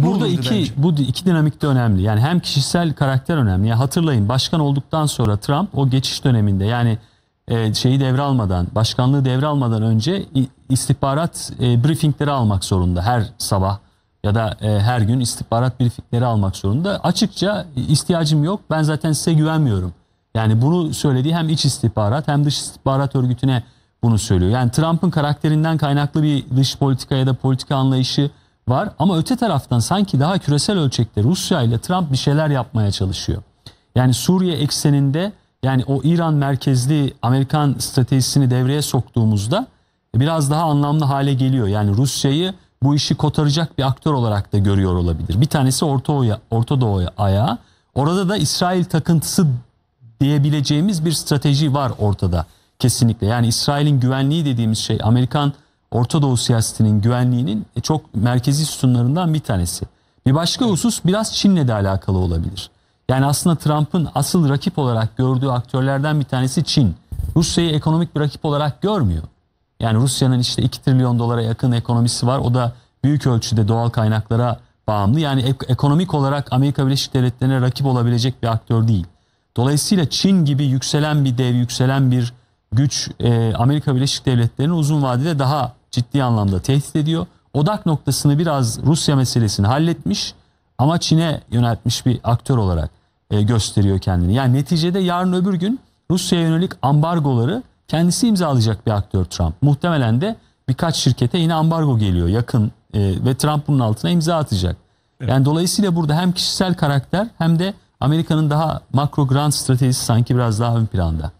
Burada iki bence. bu iki dinamik de önemli. Yani hem kişisel karakter önemli. Yani hatırlayın başkan olduktan sonra Trump o geçiş döneminde yani e, şeyi devralmadan, başkanlığı devralmadan önce istihbarat e, briefingleri almak zorunda her sabah ya da e, her gün istihbarat briefingleri almak zorunda. Açıkça ihtiyacım yok. Ben zaten size güvenmiyorum. Yani bunu söylediği hem iç istihbarat hem dış istihbarat örgütüne bunu söylüyor. Yani Trump'ın karakterinden kaynaklı bir dış politika ya da politika anlayışı var ama öte taraftan sanki daha küresel ölçekte Rusya ile Trump bir şeyler yapmaya çalışıyor. Yani Suriye ekseninde yani o İran merkezli Amerikan stratejisini devreye soktuğumuzda biraz daha anlamlı hale geliyor. Yani Rusya'yı bu işi kotaracak bir aktör olarak da görüyor olabilir. Bir tanesi Orta, Oya, Orta Doğu'ya ayağı. Orada da İsrail takıntısı diyebileceğimiz bir strateji var ortada kesinlikle. Yani İsrail'in güvenliği dediğimiz şey Amerikan Orta Doğu siyasetinin güvenliğinin e, çok merkezi sütunlarından bir tanesi. Bir başka husus biraz Çin'le de alakalı olabilir. Yani aslında Trump'ın asıl rakip olarak gördüğü aktörlerden bir tanesi Çin. Rusya'yı ekonomik bir rakip olarak görmüyor. Yani Rusya'nın işte 2 trilyon dolara yakın ekonomisi var. O da büyük ölçüde doğal kaynaklara bağımlı. Yani ek- ekonomik olarak Amerika Birleşik Devletleri'ne rakip olabilecek bir aktör değil. Dolayısıyla Çin gibi yükselen bir dev, yükselen bir güç e, Amerika Birleşik Devletleri'nin uzun vadede daha ciddi anlamda tehdit ediyor. Odak noktasını biraz Rusya meselesini halletmiş ama Çin'e yöneltmiş bir aktör olarak e, gösteriyor kendini. Yani neticede yarın öbür gün Rusya'ya yönelik ambargoları kendisi imzalayacak bir aktör Trump. Muhtemelen de birkaç şirkete yine ambargo geliyor yakın e, ve Trump bunun altına imza atacak. Evet. Yani dolayısıyla burada hem kişisel karakter hem de Amerika'nın daha makro grand stratejisi sanki biraz daha ön planda.